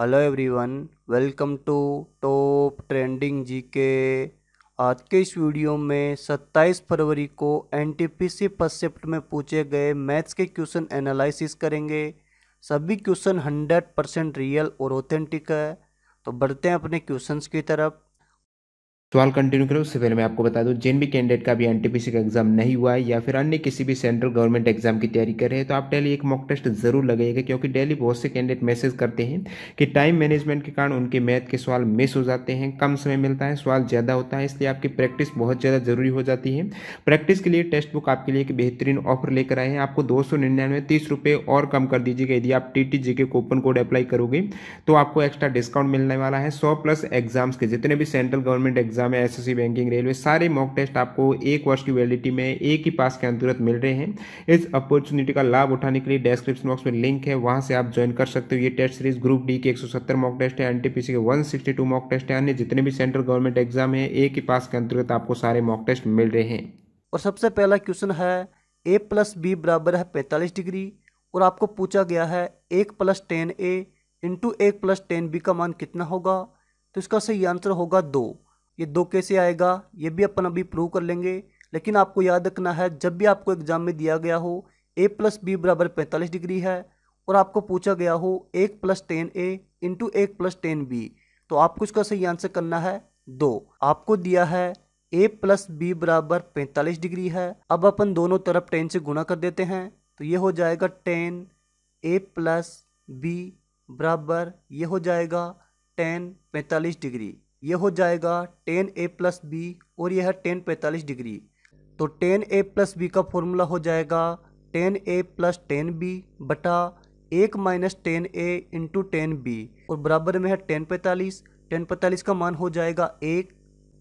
hello everyone welcome to top trending GK आज के इस वीडियो में 27 फरवरी को एनटीपीसी टी शिफ्ट में पूछे गए मैथ्स के क्वेश्चन एनालिसिस करेंगे सभी क्वेश्चन 100 परसेंट रियल और ऑथेंटिक है तो बढ़ते हैं अपने क्वेश्चंस की तरफ सवाल तो कंटिन्यू करो उससे पहले मैं आपको बता दूं जिन भी कैंडिडेट का भी एनटीपीसी का एग्जाम नहीं हुआ है या फिर अन्य किसी भी सेंट्रल गवर्नमेंट एग्जाम की तैयारी कर रहे हैं तो आप डेली एक मॉक टेस्ट जरूर लगेगा क्योंकि डेली बहुत से कैंडिडेट मैसेज करते हैं कि टाइम मैनेजमेंट के कारण उनके मैथ के सवाल मिस हो जाते हैं कम समय मिलता है सवाल ज़्यादा होता है इसलिए आपकी प्रैक्टिस बहुत ज़्यादा जरूरी हो जाती है प्रैक्टिस के लिए टेक्स्ट बुक आपके लिए एक बेहतरीन ऑफर लेकर आए हैं आपको दो सौ निन्यानवे तीस रुपये और कम कर दीजिएगा यदि आप टी टी जी के कूपन कोड अप्लाई करोगे तो आपको एक्स्ट्रा डिस्काउंट मिलने वाला है सौ प्लस एग्जाम्स के जितने भी सेंट्रल गवर्नमेंट एग्जाम एग्जाम है एस बैंकिंग रेलवे सारे मॉक टेस्ट आपको एक वर्ष की वैलिडिटी में एक ही पास के अंतर्गत मिल रहे हैं इस अपॉर्चुनिटी का लाभ उठाने के लिए डिस्क्रिप्शन बॉक्स में लिंक है वहाँ से आप ज्वाइन कर सकते हो ये टेस्ट सीरीज ग्रुप डी के एक मॉक टेस्ट है एन के वन मॉक टेस्ट है अन्य जितने भी सेंट्रल गवर्नमेंट एग्जाम है एक ही पास के अंतर्गत आपको सारे मॉक टेस्ट मिल रहे हैं और सबसे पहला क्वेश्चन है ए प्लस बी बराबर है पैंतालीस डिग्री और आपको पूछा गया है एक प्लस टेन ए इंटू एक प्लस टेन बी का मान कितना होगा तो इसका सही आंसर होगा दो ये दो कैसे आएगा ये भी अपन अभी प्रूव कर लेंगे लेकिन आपको याद रखना है जब भी आपको एग्जाम में दिया गया हो ए प्लस बी बराबर पैंतालीस डिग्री है और आपको पूछा गया हो एक प्लस टेन ए इंटू एक प्लस टेन बी तो आपको इसका सही आंसर करना है दो आपको दिया है ए प्लस बी बराबर पैंतालीस डिग्री है अब अपन दोनों तरफ टेन से गुना कर देते हैं तो ये हो जाएगा टेन ए प्लस बी बराबर ये हो जाएगा टेन पैंतालीस डिग्री यह हो जाएगा टेन ए प्लस बी और यह है टेन पैंतालीस डिग्री तो टेन ए प्लस बी का फॉर्मूला हो जाएगा tan A plus tan B बटा एक minus tan A into tan B और बराबर में है टेन पैंतालीस टेन पैंतालीस का मान हो जाएगा एक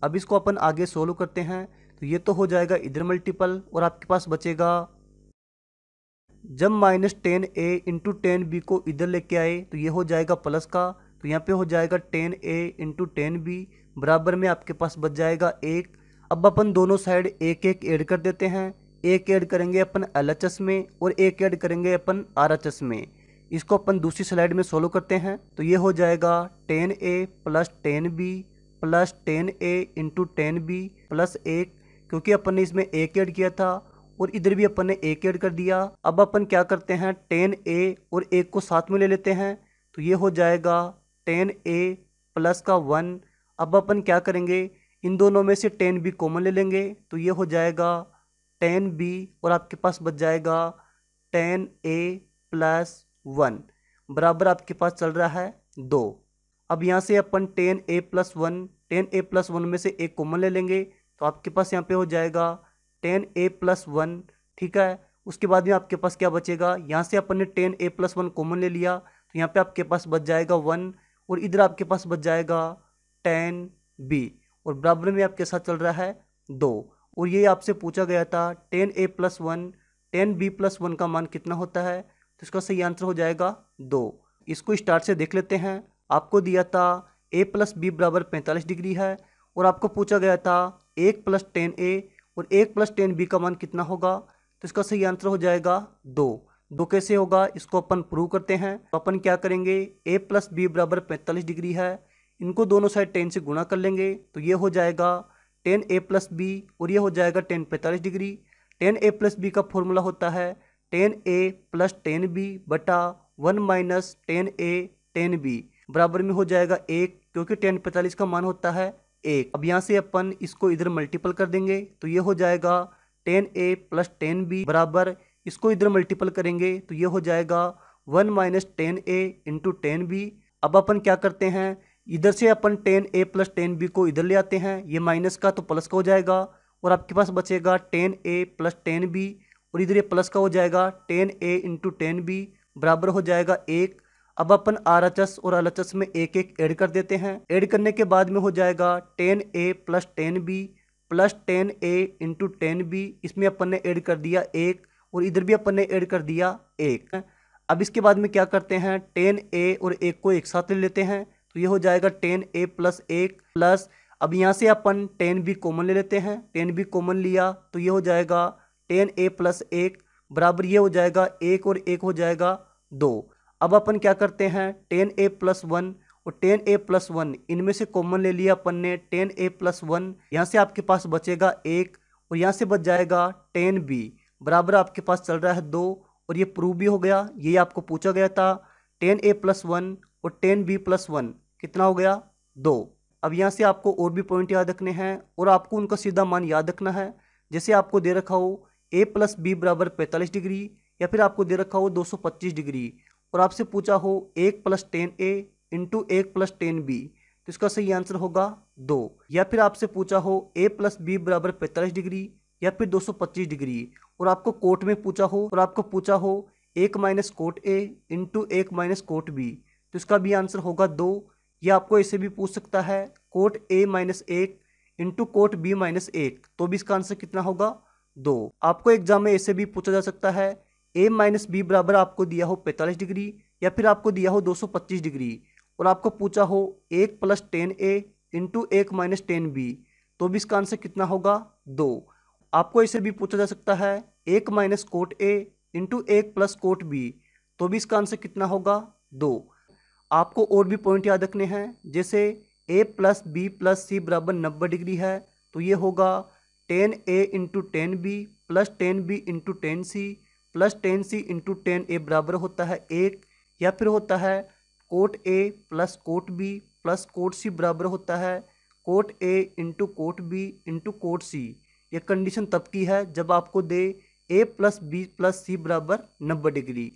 अब इसको अपन आगे सोल्व करते हैं तो ये तो हो जाएगा इधर मल्टीपल और आपके पास बचेगा जब minus tan A into tan B को इधर लेके आए तो ये हो जाएगा प्लस का तो यहाँ पे हो जाएगा tan A into tan B बराबर में आपके पास बच जाएगा एक अब अपन दोनों साइड एक एक ऐड कर देते हैं एक ऐड करेंगे अपन एल में और एक ऐड करेंगे अपन आर में इसको अपन दूसरी स्लाइड में सोल्व करते हैं तो ये हो जाएगा tan A plus tan B plus tan A into tan B plus एक क्योंकि अपन ने इसमें एक ऐड किया था और इधर भी अपन ने एक ऐड कर दिया अब अपन क्या करते हैं टेन ए और एक को साथ में ले लेते हैं तो ये हो जाएगा टेन ए प्लस का वन अब अपन क्या करेंगे इन दोनों में से टेन बी कॉमन ले लेंगे तो ये हो जाएगा टेन बी और आपके पास बच जाएगा टेन ए प्लस वन बराबर आपके पास चल रहा है दो अब यहाँ से अपन tan A plus one tan A plus one में से एक कॉमन ले लेंगे तो आपके पास यहाँ पे हो जाएगा टेन ए प्लस वन ठीक है उसके बाद में आपके पास क्या बचेगा यहाँ से अपन ने tan A plus one common ले लिया तो यहाँ पे आपके पास बच जाएगा वन और इधर आपके पास बच जाएगा टेन बी और बराबर में आपके साथ चल रहा है दो और ये आपसे पूछा गया था tan A plus one tan B plus one का मान कितना होता है तो इसका सही आंसर हो जाएगा दो इसको स्टार्ट से देख लेते हैं आपको दिया था ए प्लस बी बराबर पैंतालीस डिग्री है और आपको पूछा गया था एक प्लस टेन ए और एक प्लस टेन बी का मान कितना होगा तो इसका सही आंसर हो जाएगा दो दो तो कैसे होगा इसको अपन प्रूव करते हैं तो अपन क्या करेंगे ए प्लस बी बराबर पैंतालीस डिग्री है इनको दोनों साइड टेन से गुणा कर लेंगे तो ये हो जाएगा टेन ए प्लस बी और ये हो जाएगा टेन पैंतालीस degree tan A plus B का फॉर्मूला होता है tan A plus tan B बटा one minus tan A tan B बराबर में हो जाएगा एक क्योंकि टेन पैंतालीस का मान होता है एक अब यहाँ से अपन इसको इधर मल्टीपल कर देंगे तो ये हो जाएगा tan A plus tan B बराबर इसको इधर मल्टीपल करेंगे तो ये हो जाएगा one minus tan A into tan B अब अपन क्या करते हैं इधर से अपन tan A plus tan B को इधर ले आते हैं ये माइनस का तो प्लस का हो जाएगा और आपके पास बचेगा tan A plus tan B और इधर ये प्लस का हो जाएगा tan A into tan B बराबर हो जाएगा एक अब अपन आर एच एस और एल एच एस में एक एक ऐड कर देते हैं ऐड करने के बाद में हो जाएगा tan A plus tan B plus tan A into tan B इसमें अपन ने ऐड कर दिया एक और इधर भी अपन ने ऐड कर दिया एक अब इसके बाद में क्या करते हैं टेन ए और एक को एक साथ ले लेते हैं तो ये हो जाएगा टेन ए प्लस एक प्लस अब यहाँ से अपन टेन बी कॉमन ले लेते हैं टेन बी कॉमन लिया तो ये हो जाएगा टेन ए प्लस एक बराबर ये हो जाएगा एक और एक हो जाएगा दो अब अपन क्या करते हैं टेन ए प्लस वन और टेन ए प्लस वन इनमें से कॉमन ले लिया अपन ने टेन ए प्लस वन यहाँ से आपके पास बचेगा एक और यहाँ से बच जाएगा टेन बी बराबर आपके पास चल रहा है दो और ये प्रूव भी हो गया ये आपको पूछा गया था टेन ए प्लस वन और टेन बी प्लस वन कितना हो गया दो अब यहाँ से आपको और भी पॉइंट याद रखने हैं और आपको उनका सीधा मान याद रखना है जैसे आपको दे रखा हो ए प्लस बी बराबर पैंतालीस डिग्री या फिर आपको दे रखा हो दो सौ पच्चीस डिग्री और आपसे पूछा हो एक प्लस टेन ए इंटू एक प्लस टेन बी तो इसका सही आंसर होगा दो या फिर आपसे पूछा हो ए प्लस बी बराबर पैंतालीस डिग्री या फिर दो सौ पच्चीस डिग्री और आपको कोट में पूछा हो और आपको पूछा हो एक माइनस कोट ए इंटू एक माइनस कोट बी तो इसका भी आंसर होगा दो या आपको इसे भी पूछ सकता है कोट ए माइनस एक इंटू कोट बी माइनस एक तो भी इसका आंसर कितना होगा दो आपको एग्जाम में ऐसे भी पूछा जा सकता है ए माइनस बी बराबर आपको दिया हो पैंतालीस डिग्री या फिर आपको दिया हो दो सौ पच्चीस डिग्री और आपको पूछा हो एक प्लस टेन ए इंटू एक माइनस टेन बी तो भी इसका आंसर कितना होगा दो आपको इसे भी पूछा जा सकता है एक माइनस कोट ए इंटू एक प्लस कोट बी तो भी इसका आंसर कितना होगा दो आपको और भी पॉइंट याद रखने हैं जैसे ए प्लस बी प्लस सी बराबर नब्बे डिग्री है तो ये होगा tan A into tan B plus tan B into tan C plus tan C into tan A बराबर होता है एक या फिर होता है cot A plus cot B plus cot C बराबर होता है cot A into cot B into cot C ये कंडीशन तब की है जब आपको दे ए प्लस बी प्लस सी बराबर नब्बे डिग्री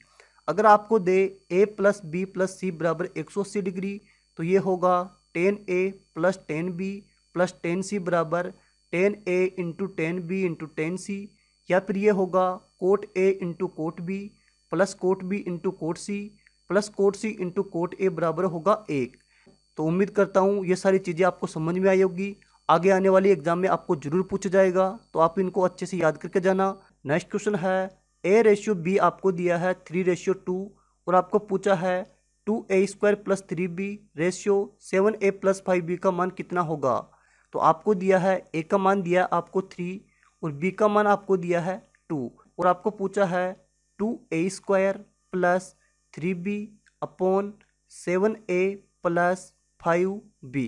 अगर आपको दे ए प्लस बी प्लस सी बराबर एक सौ अस्सी डिग्री तो ये होगा tan A plus tan B plus tan C बराबर tan A into tan B into tan C या फिर ये होगा cot A into cot B plus cot B into cot C plus cot C into cot A बराबर होगा एक तो उम्मीद करता हूँ ये सारी चीज़ें आपको समझ में आई होगी आगे आने वाली एग्जाम में आपको जरूर पूछा जाएगा तो आप इनको अच्छे से याद करके जाना नेक्स्ट क्वेश्चन है ए रेशियो बी आपको दिया है थ्री रेशियो टू और आपको पूछा है two A square plus three B ratio seven A plus five B का मान कितना होगा तो आपको दिया है ए का मान दिया आपको थ्री और बी का मान आपको दिया है टू और आपको पूछा है two A square plus three B upon seven A plus five B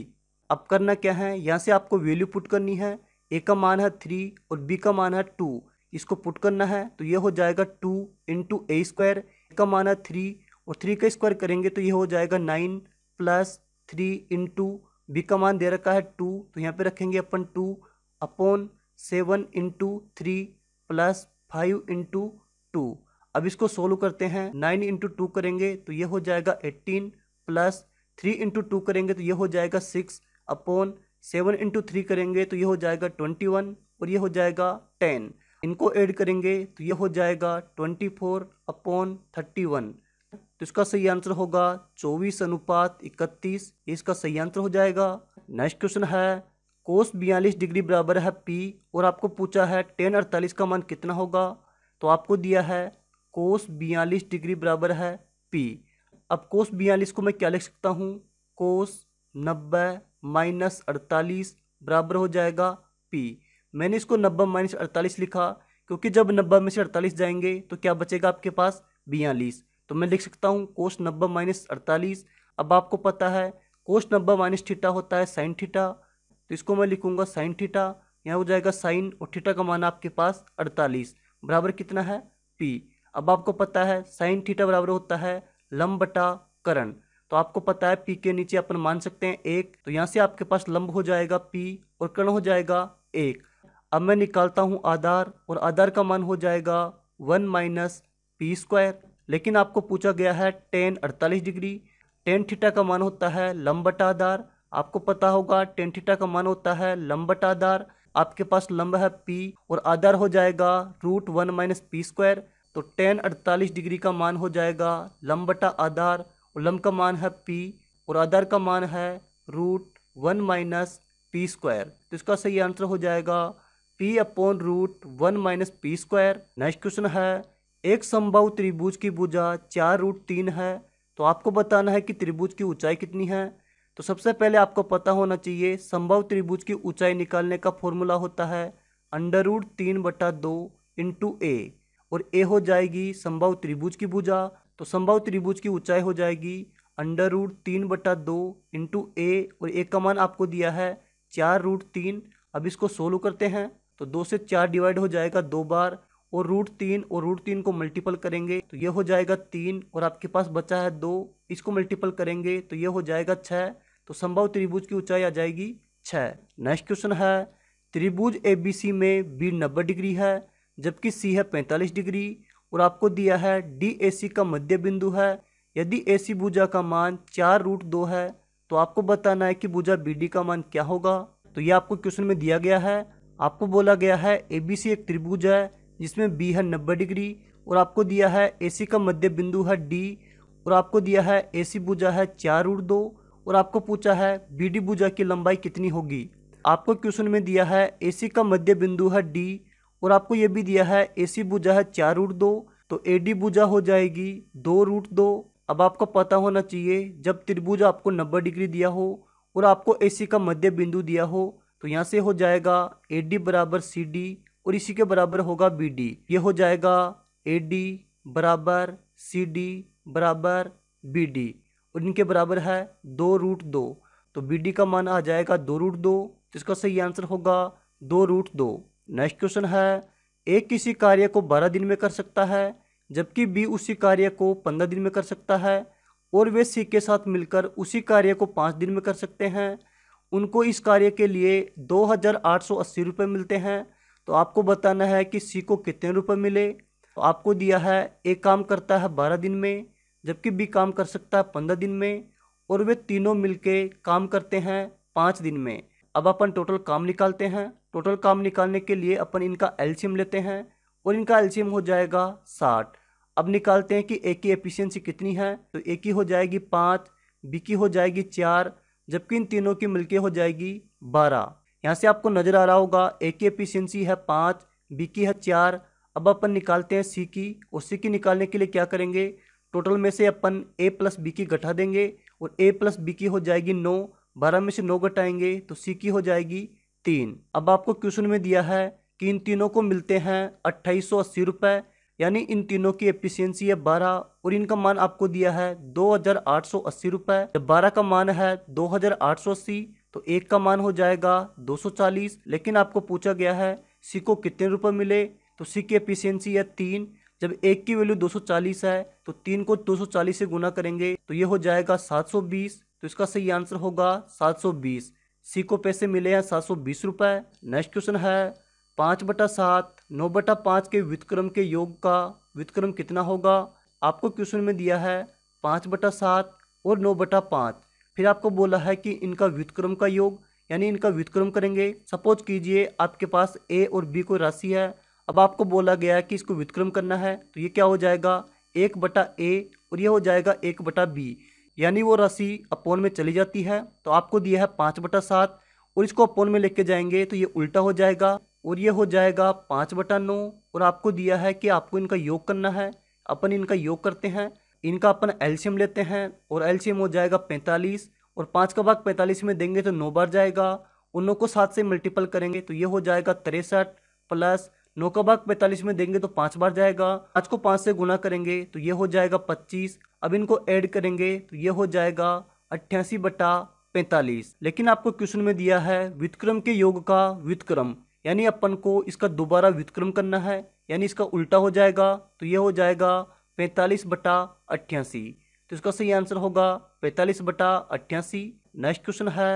अब करना क्या है यहाँ से आपको वैल्यू पुट करनी है ए का मान है थ्री और बी का मान है टू इसको पुट करना है तो ये हो जाएगा two into A square A का मान है थ्री और थ्री का स्क्वायर करेंगे तो ये हो जाएगा nine plus three into B का मान दे रखा है टू तो यहाँ पे रखेंगे अपन two upon seven into three plus five into two अब इसको सोल्व करते हैं नाइन इंटू टू करेंगे तो ये हो जाएगा eighteen plus three into two करेंगे तो ये हो जाएगा six upon seven into three करेंगे तो ये हो जाएगा ट्वेंटी वन और ये हो जाएगा टेन इनको ऐड करेंगे तो ये हो जाएगा twenty four upon thirty one तो इसका सही आंसर होगा चौबीस अनुपात इकतीस इसका सही आंसर हो जाएगा नेक्स्ट क्वेश्चन है कोस बयालीस डिग्री बराबर है पी और आपको पूछा है टेन अड़तालीस का मान कितना होगा तो आपको दिया है कोस बयालीस डिग्री बराबर है पी अब कोस बयालीस को मैं क्या लिख सकता हूँ कोस नब्बे माइनस अड़तालीस बराबर हो जाएगा पी मैंने इसको नब्बे माइनस अड़तालीस लिखा क्योंकि जब नब्बे में से अड़तालीस जाएंगे तो क्या बचेगा आपके पास बयालीस तो मैं लिख सकता हूँ कोश नब्बे माइनस अड़तालीस अब आपको पता है कोश नब्बे माइनस ठीठा होता है साइन ठीठा तो इसको मैं लिखूँगा साइन ठीठा यहाँ हो जाएगा साइन और ठीठा का मान आपके पास अड़तालीस बराबर कितना है पी अब आपको पता है साइन ठीठा बराबर होता है लम बटा करण तो आपको पता है पी के नीचे अपन मान सकते हैं एक तो यहाँ से आपके पास लंब हो जाएगा पी और कर्ण हो जाएगा एक अब मैं निकालता हूँ आधार और आधार का मान हो जाएगा वन माइनस पी स्क्वायर लेकिन आपको पूछा गया है टेन अड़तालीस डिग्री टेन थीटा का मान होता है लंब बटा आधार आपको पता होगा टेन थीटा का मान होता है लंब बटा आधार आपके पास लंब है पी और आधार हो जाएगा root one minus P square तो टेन अड़तालीस डिग्री का मान हो जाएगा लंब बटा आधार उलम का मान है पी और अदर का मान है root one minus P square तो इसका सही आंसर हो जाएगा P upon root one minus P square next question है एक संभव त्रिभुज की भुजा चार रूट तीन है तो आपको बताना है कि त्रिभुज की ऊंचाई कितनी है तो सबसे पहले आपको पता होना चाहिए संभव त्रिभुज की ऊंचाई निकालने का फॉर्मूला होता है अंडर रूट तीन बटा दो इंटू ए और ए हो जाएगी संभव त्रिभुज की भुजा तो संभव त्रिभुज की ऊंचाई हो जाएगी अंडर रूट तीन बटा दो इंटू ए और ए का मान आपको दिया है चार रूट तीन अब इसको सोल्व करते हैं तो दो से चार डिवाइड हो जाएगा दो बार और रूट तीन और रूट तीन को मल्टीपल करेंगे तो ये हो जाएगा तीन और आपके पास बचा है दो इसको मल्टीपल करेंगे तो ये हो जाएगा छः तो संभव त्रिभुज की ऊंचाई आ जाएगी छः नेक्स्ट क्वेश्चन है त्रिभुज ए बी सी में बी नब्बे डिग्री है जबकि सी है पैंतालीस डिग्री और आपको दिया है डी ए सी का मध्य बिंदु है यदि ए सी भुजा का मान चार रूट दो है तो आपको बताना है कि भुजा बी डी का मान क्या होगा तो ये आपको क्वेश्चन में दिया गया है आपको बोला गया है ए बी सी एक त्रिभुज है जिसमें बी है नब्बे डिग्री और आपको दिया है ए सी का मध्य बिंदु है डी और आपको दिया है ए सी भुजा है चार रूट दो और आपको पूछा है बी डी भुजा की लंबाई कितनी होगी आपको क्वेश्चन में दिया है ए सी का मध्य बिंदु है डी और आपको ये भी दिया है ए सी भुजा है चार रूट दो तो ए डी भुजा हो जाएगी दो रूट दो अब आपको पता होना चाहिए जब त्रिभुज आपको नब्बे डिग्री दिया हो और आपको ए सी का मध्य बिंदु दिया हो तो यहाँ से हो जाएगा ए डी बराबर सी डी और इसी के बराबर होगा बी डी ये हो जाएगा ए डी बराबर सी डी बराबर बी डी और इनके बराबर है दो रूट दो तो बी डी का मान आ जाएगा दो रूट दो तो इसका सही आंसर होगा दो रूट दो नेक्स्ट क्वेश्चन है ए किसी कार्य को बारह दिन में कर सकता है जबकि बी उसी कार्य को पंद्रह दिन में कर सकता है और वे सी के साथ मिलकर उसी कार्य को पाँच दिन में कर सकते हैं उनको इस कार्य के लिए दो हज़ार आठ सौ अस्सी रुपये मिलते हैं तो आपको बताना है कि सी को कितने रुपये मिले तो आपको दिया है ए काम करता है बारह दिन में जबकि बी काम कर सकता है पंद्रह दिन में और वे तीनों मिलके काम करते हैं पाँच दिन में अब अपन टोटल काम निकालते हैं टोटल काम निकालने के लिए अपन इनका एल्शियम लेते हैं और इनका एल्शियम हो जाएगा साठ अब निकालते हैं कि ए की एफिशियंसी कितनी है तो ए की हो जाएगी पाँच बी की हो जाएगी चार जबकि इन तीनों की मिलके हो जाएगी बारह यहाँ से आपको नज़र आ रहा होगा ए की एफिशियंसी है पाँच बी की है चार अब अपन निकालते हैं सी की और सी की निकालने के लिए क्या करेंगे टोटल में से अपन ए प्लस बी की घटा देंगे और ए प्लस बी की हो जाएगी नौ बारह में से नौ घटाएंगे तो सी की हो जाएगी तीन अब आपको क्वेश्चन में दिया है कि इन तीनों को मिलते हैं अट्ठाईस सौ अस्सी रुपये यानी इन तीनों की एफिशिएंसी है बारह और इनका मान आपको दिया है दो हज़ार आठ सौ अस्सी रुपये जब बारह का मान है दो हज़ार आठ सौ अस्सी तो एक का मान हो जाएगा दो सौ चालीस लेकिन आपको पूछा गया है सी को कितने रुपये मिले तो सी की एफिशिएंसी है तीन जब एक की वैल्यू 240 है तो तीन को 240 से गुना करेंगे तो ये हो जाएगा 720 तो इसका सही आंसर होगा बीस सी को पैसे मिले हैं सात सौ बीस रुपये नेक्स्ट क्वेश्चन है पाँच बटा सात नौ बटा पाँच के व्युतक्रम के योग का व्युतक्रम कितना होगा आपको क्वेश्चन में दिया है पाँच बटा सात और नौ बटा पाँच फिर आपको बोला है कि इनका व्युतक्रम का योग यानी इनका व्युतक्रम करेंगे सपोज कीजिए आपके पास ए और बी कोई राशि है अब आपको बोला गया है कि इसको व्युतक्रम करना है तो ये क्या हो जाएगा एक बटा ए और यह हो जाएगा एक बटा बी यानी वो राशि अपोन में चली जाती है तो आपको दिया है पाँच बटा सात और इसको अपोन में लेके जाएंगे तो ये उल्टा हो जाएगा और ये हो जाएगा पाँच बटा नौ और आपको दिया है कि आपको इनका योग करना है अपन इनका योग करते हैं इनका अपन एल्शियम लेते हैं और एल्शियम हो जाएगा पैंतालीस और पाँच का भाग पैंतालीस में देंगे तो नौ बार जाएगा और नौ को सात से मल्टीपल करेंगे तो ये हो जाएगा तिरसठ प्लस नौ का भाग पैंतालीस में देंगे तो पाँच बार जाएगा पाँच को पाँच से गुना करेंगे तो ये हो जाएगा पच्चीस अब इनको ऐड करेंगे तो ये हो जाएगा अट्ठासी बटा पैंतालीस लेकिन आपको क्वेश्चन में दिया है व्युतक्रम के योग का व्युतक्रम यानी अपन को इसका दोबारा व्युतक्रम करना है यानी इसका उल्टा हो जाएगा तो ये हो जाएगा पैंतालीस बटा अट्ठासी तो इसका सही आंसर होगा पैंतालीस बटा अट्ठासी नेक्स्ट क्वेश्चन है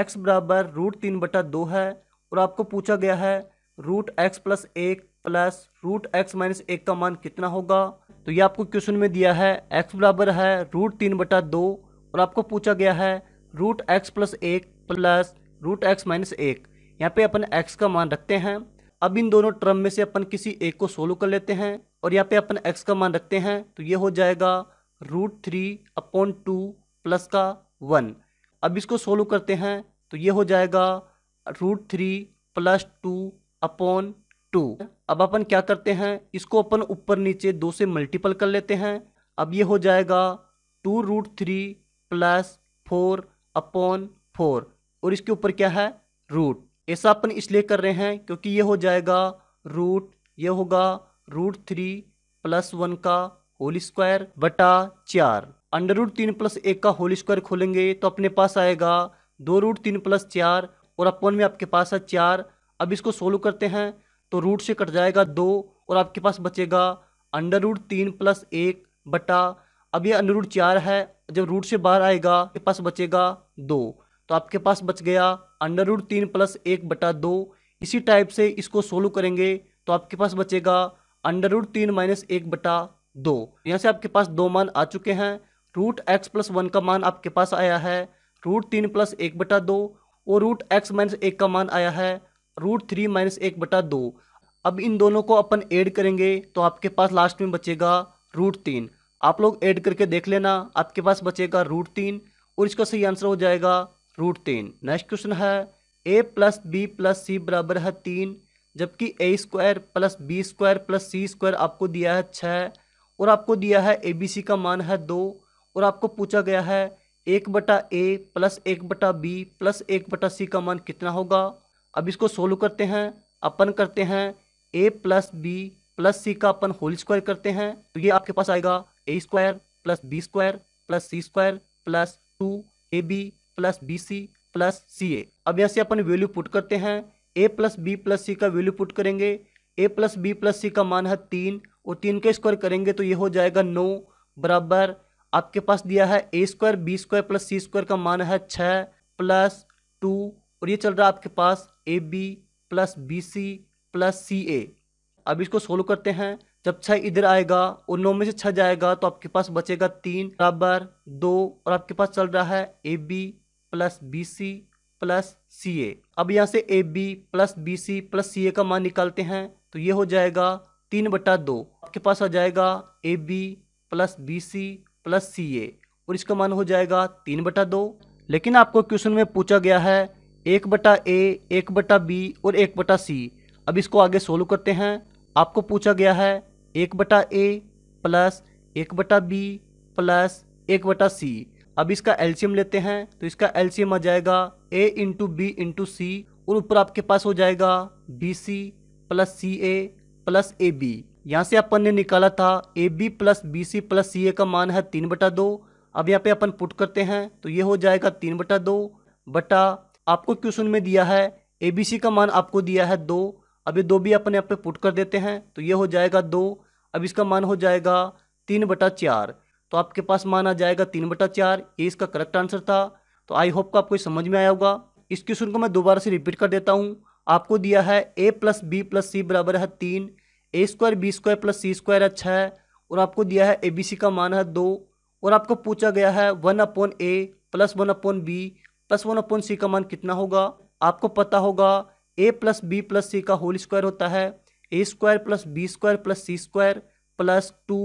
एक्स बराबर रूट तीन बटा दो है और आपको पूछा गया है रूट एक्स प्लस एक प्लस रूट एक्स माइनस एक का मान कितना होगा तो ये आपको क्वेश्चन में दिया है एक्स बराबर है रूट तीन बटा दो और आपको पूछा गया है रूट एक्स प्लस एक प्लस रूट एक्स माइनस एक यहाँ पे अपन एक्स का मान रखते हैं अब इन दोनों टर्म में से अपन किसी एक को सोल्व कर लेते हैं और यहाँ पे अपन एक्स का मान रखते हैं तो ये हो जाएगा root three upon two plus का वन अब इसको सोल्व करते हैं तो ये हो जाएगा root three plus two upon two अब अपन क्या करते हैं इसको अपन ऊपर नीचे दो से मल्टीपल कर लेते हैं अब ये हो जाएगा two root three plus four upon four और इसके ऊपर क्या है रूट ऐसा अपन इसलिए कर रहे हैं क्योंकि ये हो जाएगा रूट ये होगा रूट थ्री प्लस वन का होल स्क्वायर बटा चार अंडर रूट तीन प्लस एक का होल स्क्वायर खोलेंगे तो अपने पास आएगा दो रूट तीन प्लस चार और अपन में आपके पास है चार अब इसको सोल्व करते हैं तो रूट से कट जाएगा दो और आपके पास बचेगा अंडर रूट तीन प्लस एक बटा अब ये अंडर रूट चार है जब रूट से बाहर आएगा आपके पास बचेगा दो तो आपके पास बच गया अंडर रूट तीन प्लस एक बटा दो इसी टाइप से इसको सोल्व करेंगे तो आपके पास बचेगा अंडर रूट तीन माइनस एक बटा दो यहाँ से आपके पास दो मान आ चुके हैं रूट एक्स प्लस वन का मान आपके पास आया है रूट तीन प्लस एक बटा दो और रूट एक्स माइनस एक का मान आया है रूट थ्री माइनस एक बटा दो अब इन दोनों को अपन ऐड करेंगे तो आपके पास लास्ट में बचेगा रूट तीन आप लोग ऐड करके देख लेना आपके पास बचेगा रूट तीन और इसका सही आंसर हो जाएगा रूट तीन नेक्स्ट क्वेश्चन है ए प्लस बी प्लस सी बराबर है तीन जबकि A square plus B square plus C square आपको दिया है छः और आपको दिया है ए बी सी का मान है दो और आपको पूछा गया है एक बटा ए प्लस एक बटा बी प्लस एक बटा सी का मान कितना होगा अब इसको सोल्व करते हैं अपन करते हैं ए प्लस बी प्लस सी का अपन होल स्क्वायर करते हैं तो ये आपके पास आएगा A square plus B square plus C square plus two A B plus B C plus सी ए अब यहाँ से अपन वैल्यू पुट करते हैं ए प्लस बी प्लस सी का वैल्यू पुट करेंगे ए प्लस बी प्लस सी का मान है तीन और तीन का स्क्वायर करेंगे तो ये हो जाएगा नौ बराबर आपके पास दिया है ए स्क्वायर बी स्क्वायर प्लस सी स्क्वायर का मान है छः प्लस टू और ये चल रहा है आपके पास a B plus B C plus सी ए अब इसको सोल्व करते हैं जब छः इधर आएगा और नौ में से छः जाएगा तो आपके पास बचेगा तीन बराबर दो और आपके पास चल रहा है a B plus B C plus सी ए अब यहाँ से a B plus B C plus C a का मान निकालते हैं तो ये हो जाएगा तीन बटा दो आपके पास आ जाएगा a B plus B C plus C a और इसका मान हो जाएगा तीन बटा दो लेकिन आपको क्वेश्चन में पूछा गया है एक बटा ए एक बटा बी और एक बटा सी अब इसको आगे सोल्व करते हैं आपको पूछा गया है एक बटा ए प्लस एक बटा बी प्लस एक बटा सी अब इसका एल्शियम लेते हैं तो इसका एल्शियम आ जाएगा a into b into c और ऊपर आपके पास हो जाएगा b C plus C a plus a b यहाँ से अपन ने निकाला था a B plus B C plus C a का मान है तीन बटा दो अब यहाँ पे अपन पुट करते हैं तो ये हो जाएगा तीन बटा दो बटा आपको क्वेश्चन में दिया है ए बी सी का मान आपको दिया है दो अब ये दो भी अपने आप पे पुट कर देते हैं तो ये हो जाएगा दो अब इसका मान हो जाएगा तीन बटा चार तो आपके पास मान आ जाएगा तीन बटा चार ये इसका करेक्ट आंसर था तो आई होप का आपको समझ में आया होगा इस क्वेश्चन को मैं दोबारा से रिपीट कर देता हूँ आपको दिया है ए प्लस बी प्लस सी बराबर है तीन a square B square plus C square है छः और आपको दिया है ए बी सी का मान है दो और आपको पूछा गया है one upon a plus one upon b plus one upon c का मान कितना होगा आपको पता होगा ए प्लस बी प्लस सी का होल स्क्वायर होता है ए square plus B square plus C square plus two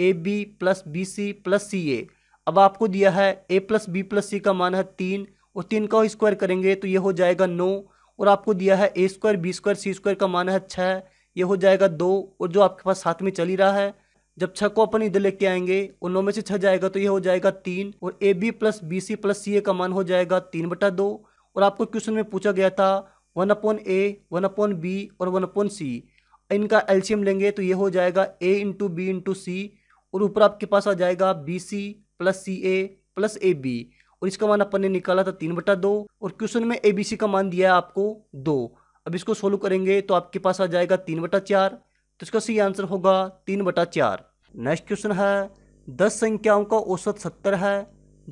A B plus B C plus सी ए अब आपको दिया है ए प्लस बी प्लस सी का मान है तीन और तीन का स्क्वायर करेंगे तो ये हो जाएगा नौ और आपको दिया है ए square B square c square का मान है छः ये हो जाएगा दो और जो आपके पास साथ में चल ही रहा है जब छः को अपन इधर लेके आएंगे और नौ में से छः जाएगा तो ये हो जाएगा तीन और a B plus B C plus C a का मान हो जाएगा तीन बटा दो और आपको क्वेश्चन में पूछा गया था one upon a one upon b और वन अपॉन सी इनका एल्शियम लेंगे तो ये हो जाएगा a into b into c और ऊपर आपके पास आ जाएगा b C plus C a plus a b और इसका मान अपन ने निकाला था तीन बटा दो और क्वेश्चन में ए बी सी का मान दिया है आपको दो अब इसको सोल्व करेंगे तो आपके पास आ जाएगा तीन बटा चार तो इसका सही आंसर होगा तीन बटा चार नेक्स्ट क्वेश्चन है दस संख्याओं का औसत सत्तर है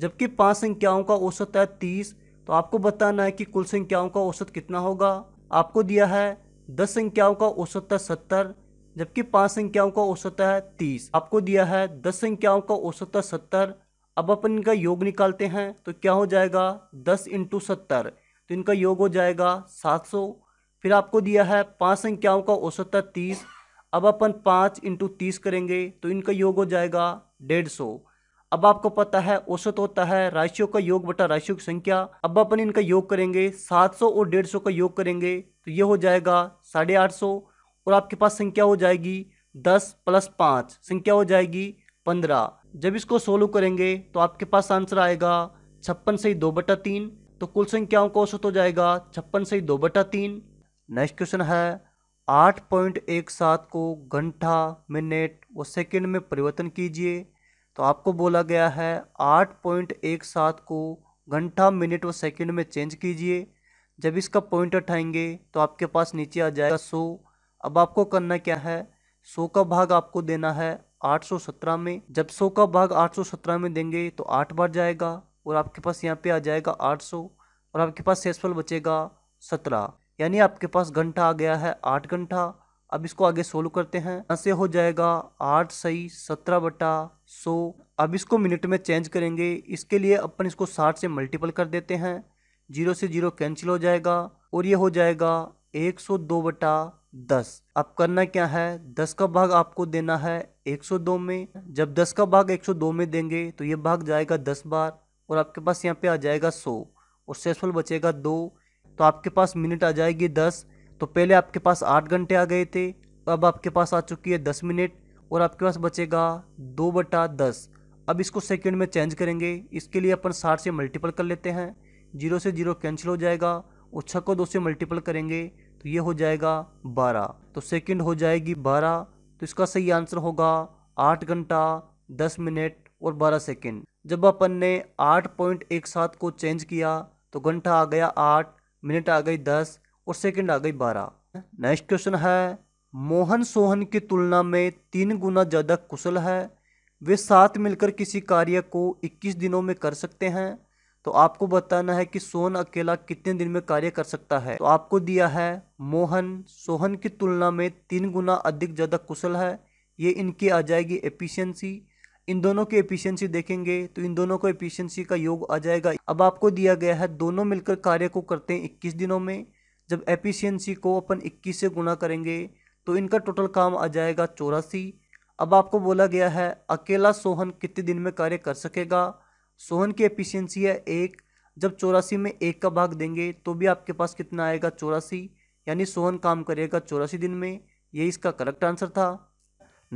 जबकि पाँच संख्याओं का औसत है तीस तो आपको बताना है कि कुल संख्याओं का औसत कितना होगा आपको दिया है दस संख्याओं का औसत है सत्तर जबकि पांच संख्याओं का औसत है तीस आपको दिया है दस संख्याओं का औसत है सत्तर अब अपन इनका योग निकालते हैं तो क्या हो जाएगा दस इंटू सत्तर तो इनका योग हो जाएगा सात सौ फिर आपको दिया है पांच संख्याओं का औसत है तीस अब अपन पाँच इंटू तीस करेंगे तो इनका योग हो जाएगा डेढ़ सौ अब आपको पता है औसत होता है राशियों का योग बटा राशियों की संख्या अब अपन इनका योग करेंगे 700 और 150 का योग करेंगे तो ये हो जाएगा साढ़े आठ सौ और आपके पास संख्या हो जाएगी दस प्लस पाँच संख्या हो जाएगी पंद्रह जब इसको सोल्व करेंगे तो आपके पास आंसर आएगा छप्पन से दो बटा तीन तो कुल संख्याओं का औसत हो जाएगा छप्पन से दो बटा तीन नेक्स्ट क्वेश्चन है आठ पॉइंट एक सात को घंटा मिनट और सेकेंड में परिवर्तन कीजिए तो आपको बोला गया है आठ पॉइंट एक सात को घंटा मिनट व सेकंड में चेंज कीजिए जब इसका पॉइंट उठाएंगे तो आपके पास नीचे आ जाएगा सौ अब आपको करना क्या है सौ का भाग आपको देना है 817 में जब सौ का भाग 817 में देंगे तो आठ बार जाएगा और आपके पास यहाँ पे आ जाएगा 800 और आपके पास सेसफल बचेगा सत्रह यानी आपके पास घंटा आ गया है आठ घंटा अब इसको आगे सोल्व करते हैं यहाँ से हो जाएगा आठ सही सत्रह बटा सौ अब इसको मिनट में चेंज करेंगे इसके लिए अपन इसको साठ से मल्टीपल कर देते हैं जीरो से जीरो कैंसिल हो जाएगा और ये हो जाएगा एक सौ दो बटा दस अब करना क्या है दस का भाग आपको देना है एक सौ दो में जब दस का भाग एक सौ दो में देंगे तो ये भाग जाएगा दस बार और आपके पास यहाँ पे आ जाएगा सौ और सेसफुल बचेगा दो तो आपके पास मिनट आ जाएगी दस तो पहले आपके पास आठ घंटे आ गए थे अब आपके पास आ चुकी है दस मिनट और आपके पास बचेगा दो बटा दस अब इसको सेकंड में चेंज करेंगे इसके लिए अपन साठ से मल्टीपल कर लेते हैं जीरो से जीरो कैंसिल हो जाएगा और छः को दो से मल्टीपल करेंगे तो ये हो जाएगा बारह तो सेकंड हो जाएगी बारह तो इसका सही आंसर होगा आठ घंटा दस मिनट और बारह सेकेंड जब अपन ने आठ पॉइंट एक सात को चेंज किया तो घंटा आ गया आठ मिनट आ गई दस और सेकंड आ गई बारह नेक्स्ट क्वेश्चन है मोहन सोहन की तुलना में तीन गुना ज़्यादा कुशल है वे साथ मिलकर किसी कार्य को 21 दिनों में कर सकते हैं तो आपको बताना है कि सोहन अकेला कितने दिन में कार्य कर सकता है तो आपको दिया है मोहन सोहन की तुलना में तीन गुना अधिक ज़्यादा कुशल है ये इनकी आ जाएगी एफिशिएंसी इन दोनों की एफिशिएंसी देखेंगे तो इन दोनों को एफिशिएंसी का योग आ जाएगा अब आपको दिया गया है दोनों मिलकर कार्य को करते हैं 21 दिनों में जब एफिशिएंसी को अपन 21 से गुना करेंगे तो इनका टोटल काम आ जाएगा चौरासी अब आपको बोला गया है अकेला सोहन कितने दिन में कार्य कर सकेगा सोहन की एफिशिएंसी है एक जब चौरासी में एक का भाग देंगे तो भी आपके पास कितना आएगा चौरासी यानी सोहन काम करेगा चौरासी दिन में ये इसका करेक्ट आंसर था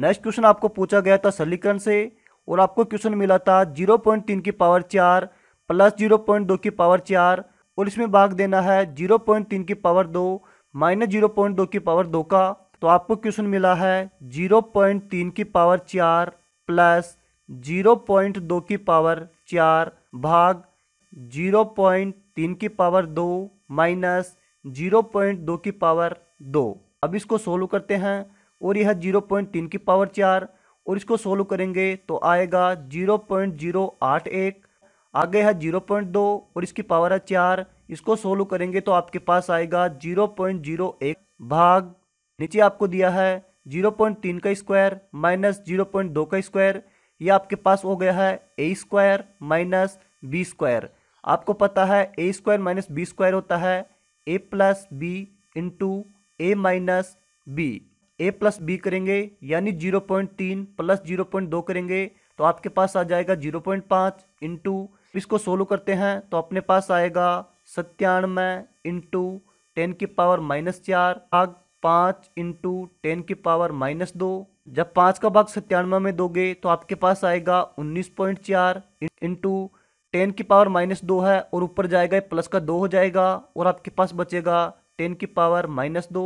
नेक्स्ट क्वेश्चन आपको पूछा गया था सरलीकरण से और आपको क्वेश्चन मिला था जीरो पॉइंट तीन की पावर चार प्लस जीरो पॉइंट दो की पावर चार और इसमें भाग देना है जीरो पॉइंट तीन की पावर दो माइनस जीरो पॉइंट दो की पावर दो का तो आपको क्वेश्चन मिला है जीरो पॉइंट तीन की पावर चार प्लस जीरो पॉइंट दो की पावर चार भाग जीरो पॉइंट तीन की पावर दो माइनस जीरो पॉइंट दो की पावर दो अब इसको सोल्व करते हैं और यह जीरो पॉइंट तीन की पावर चार और इसको सोल्व करेंगे तो आएगा जीरो पॉइंट जीरो आठ एक आगे है जीरो पॉइंट दो और इसकी पावर है चार इसको सोल्व करेंगे तो आपके पास आएगा जीरो पॉइंट जीरो एक भाग नीचे आपको दिया है जीरो पॉइंट तीन का स्क्वायर माइनस जीरो पॉइंट दो का स्क्वायर ये आपके पास हो गया है ए स्क्वायर माइनस बी स्क्वायर आपको पता है ए स्क्वायर माइनस बी स्क्वायर होता है ए plus b into a minus b a plus b करेंगे यानी जीरो पॉइंट तीन प्लस जीरो पॉइंट दो करेंगे तो आपके पास आ जाएगा जीरो पॉइंट पाँच इंटू इसको सोल्व करते हैं तो अपने पास आएगा सत्तानवे इंटू टेन की पावर माइनस चार भाग पाँच इंटू टेन की पावर माइनस दो जब पाँच का भाग सत्तानवे में दोगे तो आपके पास आएगा उन्नीस पॉइंट चार इंटू टेन की पावर माइनस दो है और ऊपर जाएगा प्लस का दो हो जाएगा और आपके पास बचेगा टेन की पावर माइनस दो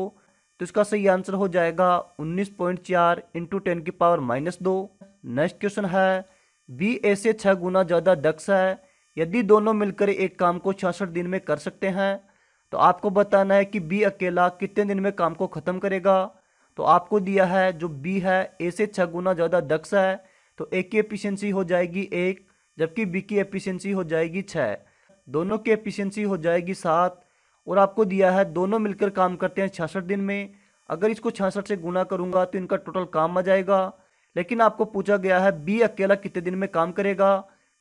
तो इसका सही आंसर हो जाएगा उन्नीस पॉइंट चार इंटू टेन की पावर माइनस दो नेक्स्ट क्वेश्चन है बी ए से छः गुना ज़्यादा दक्ष है यदि दोनों मिलकर एक काम को छियासठ दिन में कर सकते हैं तो आपको बताना है कि बी अकेला कितने दिन में काम को ख़त्म करेगा तो आपको दिया है जो बी है ए से छः गुना ज़्यादा दक्ष है तो ए की एफिशिएंसी हो जाएगी एक जबकि बी की एफिशिएंसी हो जाएगी छः दोनों की एफिशिएंसी हो जाएगी सात और आपको दिया है दोनों मिलकर काम करते हैं छियासठ दिन में अगर इसको छियासठ से गुना करूँगा तो इनका टोटल काम आ जाएगा लेकिन आपको पूछा गया है बी अकेला कितने दिन में काम करेगा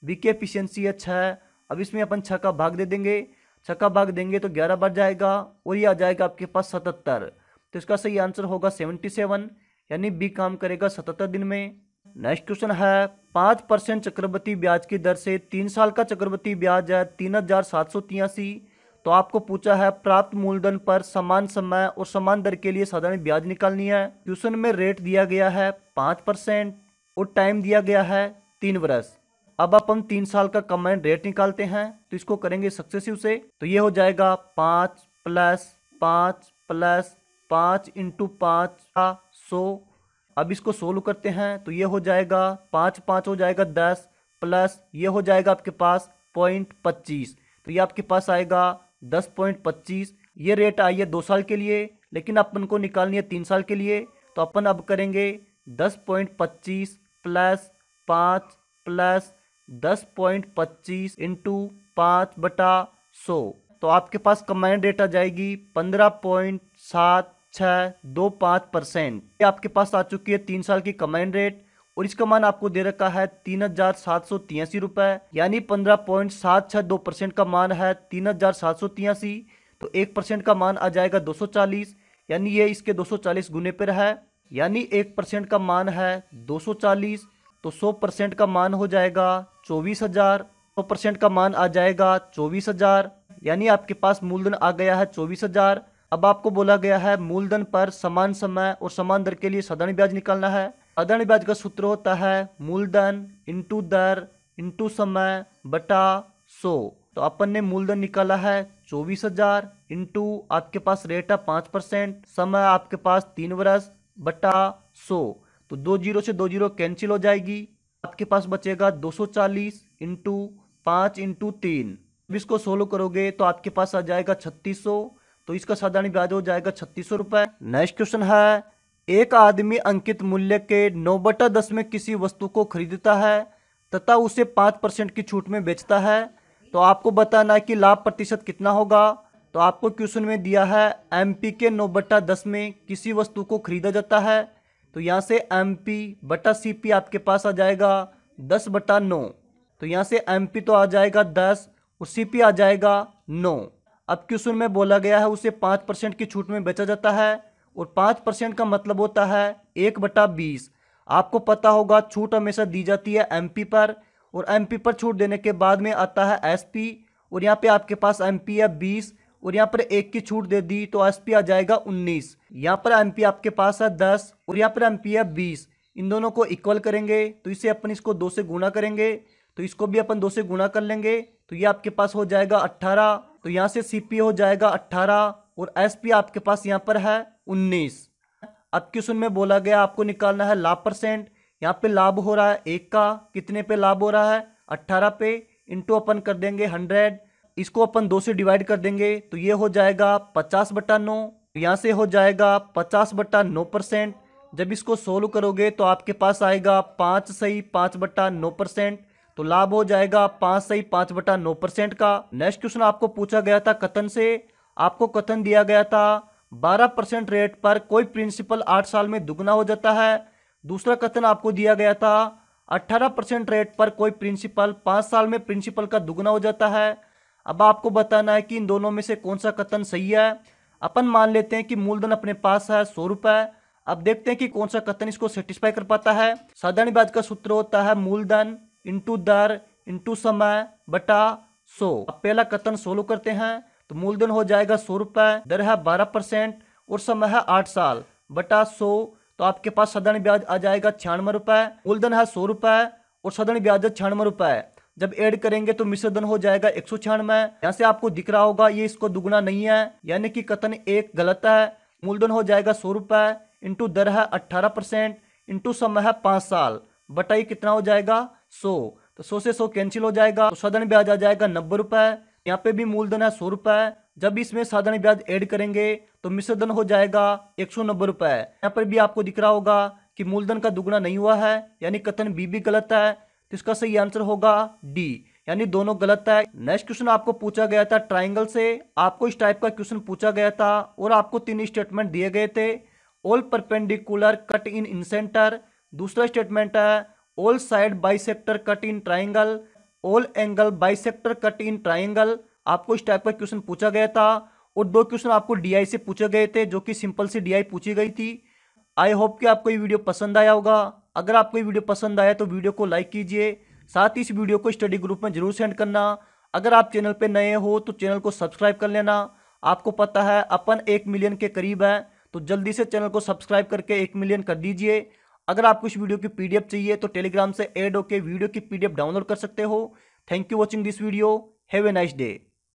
बी की एफिशिएंसी है अब इसमें अपन छः का भाग दे देंगे छः का भाग देंगे तो ग्यारह बढ़ जाएगा और ये आ जाएगा आपके पास सतहत्तर तो इसका सही आंसर होगा सेवेंटी सेवन यानी बी काम करेगा सतहत्तर दिन में नेक्स्ट क्वेश्चन है पाँच परसेंट चक्रवर्ती ब्याज की दर से तीन साल का चक्रवर्ती ब्याज है तीन हजार सात सौ तिरासी तो आपको पूछा है प्राप्त मूलधन पर समान समय और समान दर के लिए साधारण ब्याज निकालनी है क्वेश्चन में रेट दिया गया है पाँच परसेंट और टाइम दिया गया है तीन वर्ष अब अपन तीन साल का कमाइंड रेट निकालते हैं तो इसको करेंगे सक्सेसिव से तो ये हो जाएगा पाँच प्लस पाँच प्लस पाँच इंटू पाँच का सौ अब इसको सोल्व करते हैं तो ये हो जाएगा पाँच पाँच हो जाएगा दस प्लस ये हो जाएगा आपके पास पॉइंट पच्चीस तो ये आपके पास आएगा दस पॉइंट पच्चीस ये रेट आई है दो साल के लिए लेकिन अपन को निकालनी है तीन साल के लिए तो अपन अब करेंगे दस पॉइंट पच्चीस प्लस पाँच प्लस दस पॉइंट पच्चीस इंटू पाँच बटा सो तो आपके पास कंबाइंड रेट आ जाएगी पंद्रह पॉइंट सात छः दो पाँच परसेंट आपके पास आ चुकी है तीन साल की कंबाइंड रेट और इसका मान आपको दे रखा है तीन हजार सात सौ तिहासी रुपए यानी पंद्रह पॉइंट सात छह दो परसेंट का मान है तीन हजार सात सौ तिहासी तो एक परसेंट का मान आ जाएगा दो सौ चालीस यानी ये इसके दो सौ चालीस गुने पर है यानी एक परसेंट का मान है दो सौ चालीस तो सौ परसेंट का मान हो जाएगा चौबीस हजार सौ परसेंट का मान आ जाएगा चौबीस हजार यानी आपके पास मूलधन आ गया है चौबीस हजार अब आपको बोला गया है मूलधन पर समान समय और समान दर के लिए साधारण ब्याज निकालना है ब्याज का सूत्र होता है मूलधन इंटू दर इंटू समय बटा सो तो अपन ने मूलधन निकाला है चौबीस हजार इंटू आपके पास रेट है पाँच परसेंट समय आपके पास तीन वर्ष बटा सो तो दो जीरो से दो जीरो कैंसिल हो जाएगी आपके पास बचेगा दो सौ चालीस इंटू पाँच इंटू तीन इसको सोलो करोगे तो आपके पास आ जाएगा छत्तीस सौ तो इसका साधारण ब्याज हो जाएगा छत्तीस सौ रुपये नेक्स्ट क्वेश्चन है एक आदमी अंकित मूल्य के नौ बटा दस में किसी वस्तु को खरीदता है तथा उसे पाँच परसेंट की छूट में बेचता है तो आपको बताना है कि लाभ प्रतिशत कितना होगा तो आपको क्वेश्चन में दिया है एम पी के नौ बटा दस में किसी वस्तु को खरीदा जाता है तो यहाँ से एम पी बटा सी पी आपके पास आ जाएगा दस बटा नौ तो यहाँ से एम पी तो आ जाएगा दस और सी पी आ जाएगा नौ अब क्वेश्चन में बोला गया है उसे पाँच परसेंट की छूट में बेचा जाता है और पाँच परसेंट का मतलब होता है एक बटा बीस आपको पता होगा छूट हमेशा दी जाती है एमपी पर और एमपी पर छूट देने के बाद में आता है एसपी और यहाँ पे आपके पास एमपी है बीस और यहाँ पर एक की छूट दे दी तो एसपी आ जाएगा उन्नीस यहाँ पर एमपी आपके पास है दस और यहाँ पर एमपी है बीस इन दोनों को इक्वल करेंगे तो इसे अपन इसको दो से गुणा करेंगे तो इसको भी अपन दो से गुणा कर लेंगे तो ये आपके पास हो जाएगा अट्ठारह तो यहाँ से पी हो जाएगा अट्ठारह और पी आपके पास यहाँ पर है उन्नीस अब क्वेश्चन में बोला गया आपको निकालना है लाभ परसेंट यहाँ पे लाभ हो रहा है एक का कितने पे लाभ हो रहा है अट्ठारह पे इंटू अपन कर देंगे हंड्रेड इसको अपन दो से डिवाइड कर देंगे तो ये हो जाएगा पचास बटा नौ यहाँ से हो जाएगा पचास बटा नौ परसेंट जब इसको सोल्व करोगे तो आपके पास आएगा पाँच सही पाँच बटा नौ परसेंट तो लाभ हो जाएगा पाँच सही पाँच बटा नौ परसेंट का नेक्स्ट क्वेश्चन आपको पूछा गया था कथन से आपको कथन दिया गया था बारह परसेंट रेट पर कोई प्रिंसिपल आठ साल में दुगना हो जाता है दूसरा कथन आपको दिया गया था अट्ठारह परसेंट रेट पर कोई प्रिंसिपल पाँच साल में प्रिंसिपल का दुगना हो जाता है अब आपको बताना है कि इन दोनों में से कौन सा कथन सही है अपन मान लेते हैं कि मूलधन अपने पास है सौ रुपये अब देखते हैं कि कौन सा कथन इसको सेटिस्फाई कर पाता है साधारण ब्याज का सूत्र होता है मूलधन इंटू दर इंटू समय बटा सो अब पहला कथन सोलो करते हैं तो मूलधन हो जाएगा सौ रुपए दर है बारह परसेंट और समय है आठ साल बटा सौ तो आपके पास सदन ब्याज आ जाएगा छियानवे रुपए मूलधन है सौ रुपए और सदन ब्याज है छियानवे रुपए जब ऐड करेंगे तो मिश्रधन हो जाएगा एक सौ छियानवे यहाँ से आपको दिख रहा होगा ये इसको दुगुना नहीं है यानी कि कथन एक गलत है मूलधन हो जाएगा सौ रुपए इंटू दर है अट्ठारह परसेंट इंटू समय है पाँच साल बटाई कितना हो जाएगा सौ तो सौ से सौ कैंसिल हो जाएगा तो सदन ब्याज आ जाएगा नब्बे रुपए यहाँ पे भी मूलधन है सौ रुपए जब इसमें साधारण ब्याज ऐड करेंगे तो मिश्रधन हो जाएगा एक सौ नब्बे रुपए यहाँ पर भी आपको दिख रहा होगा कि मूलधन का दुगुना नहीं हुआ है यानी कथन बी भी गलत है तो इसका सही आंसर होगा डी यानी दोनों गलत है नेक्स्ट क्वेश्चन आपको पूछा गया था ट्राइंगल से आपको इस टाइप का क्वेश्चन पूछा गया था और आपको तीन स्टेटमेंट दिए गए थे all perpendicular cut in incenter दूसरा स्टेटमेंट है all side by cut in triangle all angle bisector cut in triangle आपको इस टाइप का क्वेश्चन पूछा गया था और दो क्वेश्चन आपको डी से पूछे गए थे जो कि सिंपल से डी पूछी गई थी आई होप कि आपको ये वीडियो पसंद आया होगा अगर आपको ये वीडियो पसंद आया तो वीडियो को लाइक कीजिए साथ ही इस वीडियो को स्टडी ग्रुप में जरूर सेंड करना अगर आप चैनल पर नए हो तो चैनल को सब्सक्राइब कर लेना आपको पता है अपन एक मिलियन के करीब है तो जल्दी से चैनल को सब्सक्राइब करके एक मिलियन कर दीजिए अगर आपको इस वीडियो की पीडीएफ चाहिए तो टेलीग्राम से एड होकर वीडियो की पीडीएफ डाउनलोड कर सकते हो thank you watching this video have a nice day